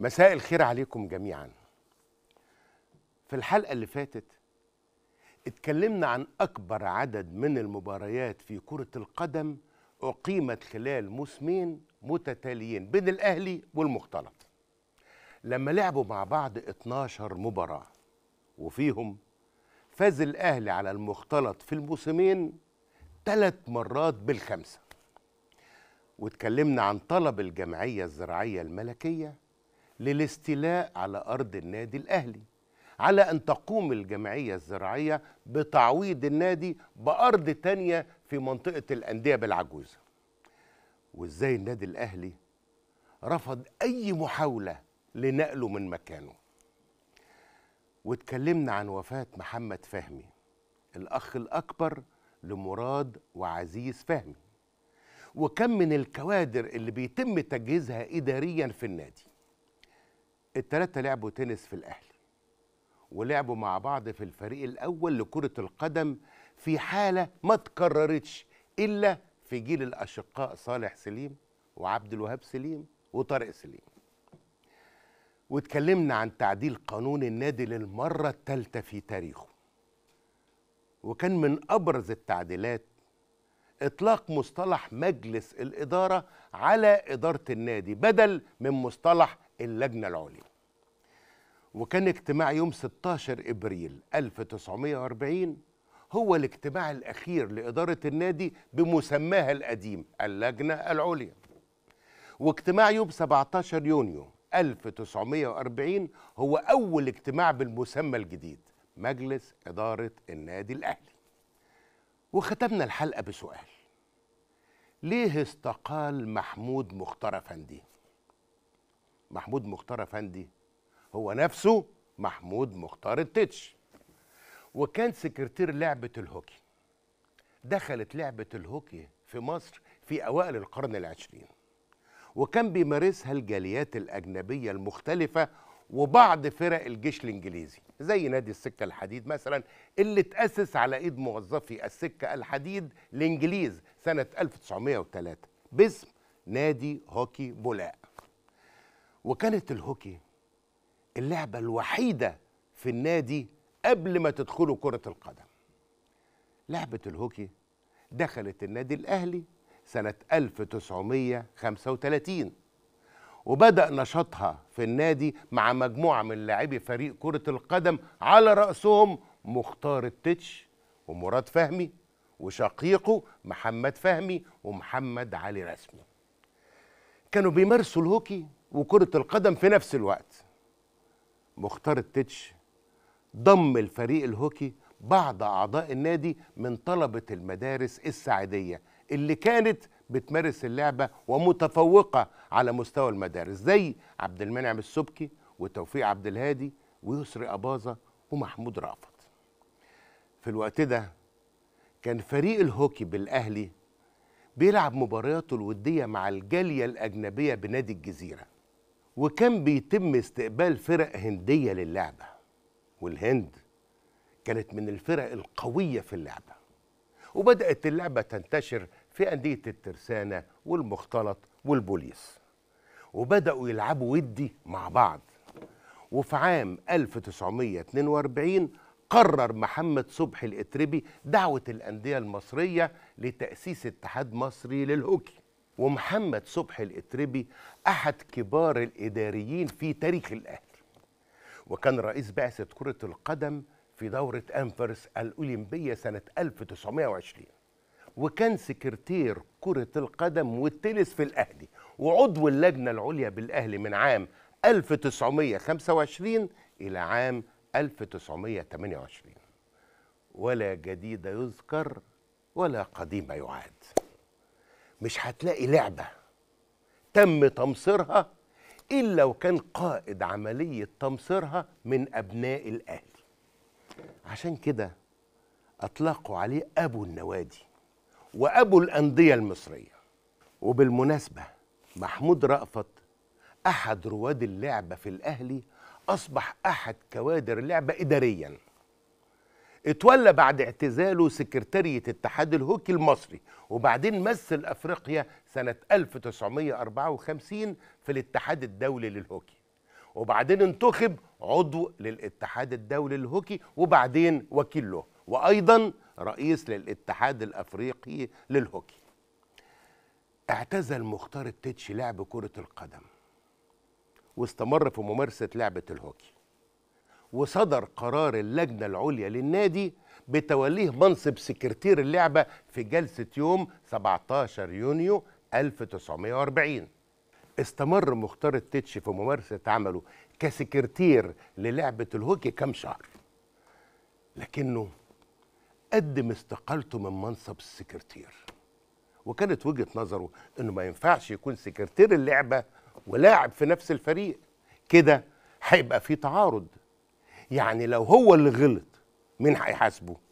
مساء الخير عليكم جميعا في الحلقة اللي فاتت اتكلمنا عن أكبر عدد من المباريات في كرة القدم أقيمت خلال موسمين متتاليين بين الأهلي والمختلط لما لعبوا مع بعض 12 مباراة وفيهم فاز الأهلي على المختلط في الموسمين ثلاث مرات بالخمسة واتكلمنا عن طلب الجمعية الزراعية الملكية للاستيلاء على أرض النادي الأهلي على أن تقوم الجمعية الزراعية بتعويض النادي بأرض تانية في منطقة الأندية بالعجوزة وإزاي النادي الأهلي رفض أي محاولة لنقله من مكانه واتكلمنا عن وفاة محمد فهمي الأخ الأكبر لمراد وعزيز فهمي وكم من الكوادر اللي بيتم تجهيزها إداريا في النادي التلاتة لعبوا تنس في الأهلي ولعبوا مع بعض في الفريق الأول لكرة القدم في حالة ما تكررتش إلا في جيل الأشقاء صالح سليم وعبد الوهاب سليم وطارق سليم واتكلمنا عن تعديل قانون النادي للمرة التالتة في تاريخه وكان من أبرز التعديلات إطلاق مصطلح مجلس الإدارة على إدارة النادي بدل من مصطلح اللجنة العليا وكان اجتماع يوم 16 ابريل 1940 هو الاجتماع الاخير لاداره النادي بمسماها القديم اللجنه العليا واجتماع يوم 17 يونيو 1940 هو اول اجتماع بالمسمى الجديد مجلس اداره النادي الاهلي وختمنا الحلقه بسؤال ليه استقال محمود مختار افندي محمود مختار افندي هو نفسه محمود مختار التتش وكان سكرتير لعبة الهوكي دخلت لعبة الهوكي في مصر في أوائل القرن العشرين وكان بيمارسها الجاليات الأجنبية المختلفة وبعض فرق الجيش الإنجليزي زي نادي السكة الحديد مثلا اللي تأسس على إيد موظفي السكة الحديد الإنجليز سنة 1903 باسم نادي هوكي بولاء وكانت الهوكي اللعبة الوحيدة في النادي قبل ما تدخلوا كرة القدم لعبة الهوكي دخلت النادي الأهلي سنة 1935 وبدأ نشاطها في النادي مع مجموعة من لاعبي فريق كرة القدم على رأسهم مختار التتش ومراد فهمي وشقيقه محمد فهمي ومحمد علي رسمي كانوا بيمارسوا الهوكي وكرة القدم في نفس الوقت مختار التتش ضم الفريق الهوكي بعض أعضاء النادي من طلبة المدارس السعيدية اللي كانت بتمارس اللعبة ومتفوقة على مستوى المدارس زي عبد المنعم السبكي وتوفيق عبد الهادي ويسري أباظة ومحمود رأفت في الوقت ده كان فريق الهوكي بالأهلي بيلعب مبارياته الودية مع الجالية الأجنبية بنادي الجزيرة وكان بيتم استقبال فرق هندية للعبة والهند كانت من الفرق القوية في اللعبة وبدأت اللعبة تنتشر في أندية الترسانة والمختلط والبوليس وبدأوا يلعبوا ودي مع بعض وفي عام 1942 قرر محمد صبحي الاتربي دعوة الأندية المصرية لتأسيس اتحاد مصري للهوكي ومحمد صبحي الاتربي احد كبار الاداريين في تاريخ الاهلي وكان رئيس بعثه كره القدم في دوره انفرس الاولمبيه سنه 1920 وكان سكرتير كره القدم والتنس في الاهلي وعضو اللجنه العليا بالاهلي من عام 1925 الى عام 1928 ولا جديد يذكر ولا قديم يعاد مش هتلاقي لعبة تم تمصيرها إلا وكان قائد عملية تمصيرها من أبناء الأهلي عشان كده أطلقوا عليه أبو النوادي وأبو الأندية المصرية وبالمناسبة محمود رأفت أحد رواد اللعبة في الأهلي أصبح أحد كوادر اللعبة إدارياً اتولى بعد اعتزاله سكرتارية اتحاد الهوكي المصري وبعدين مثل أفريقيا سنة 1954 في الاتحاد الدولي للهوكي وبعدين انتخب عضو للاتحاد الدولي للهوكي وبعدين وكيل له وأيضا رئيس للاتحاد الأفريقي للهوكي اعتزل مختار التتش لعب كرة القدم واستمر في ممارسة لعبة الهوكي وصدر قرار اللجنة العليا للنادي بتوليه منصب سكرتير اللعبة في جلسة يوم 17 يونيو 1940 استمر مختار التتش في ممارسة عمله كسكرتير للعبة الهوكي كام شهر لكنه قدم استقالته من منصب السكرتير وكانت وجهة نظره انه ما ينفعش يكون سكرتير اللعبة ولاعب في نفس الفريق كده هيبقى في تعارض يعني لو هو اللي غلط مين هيحاسبه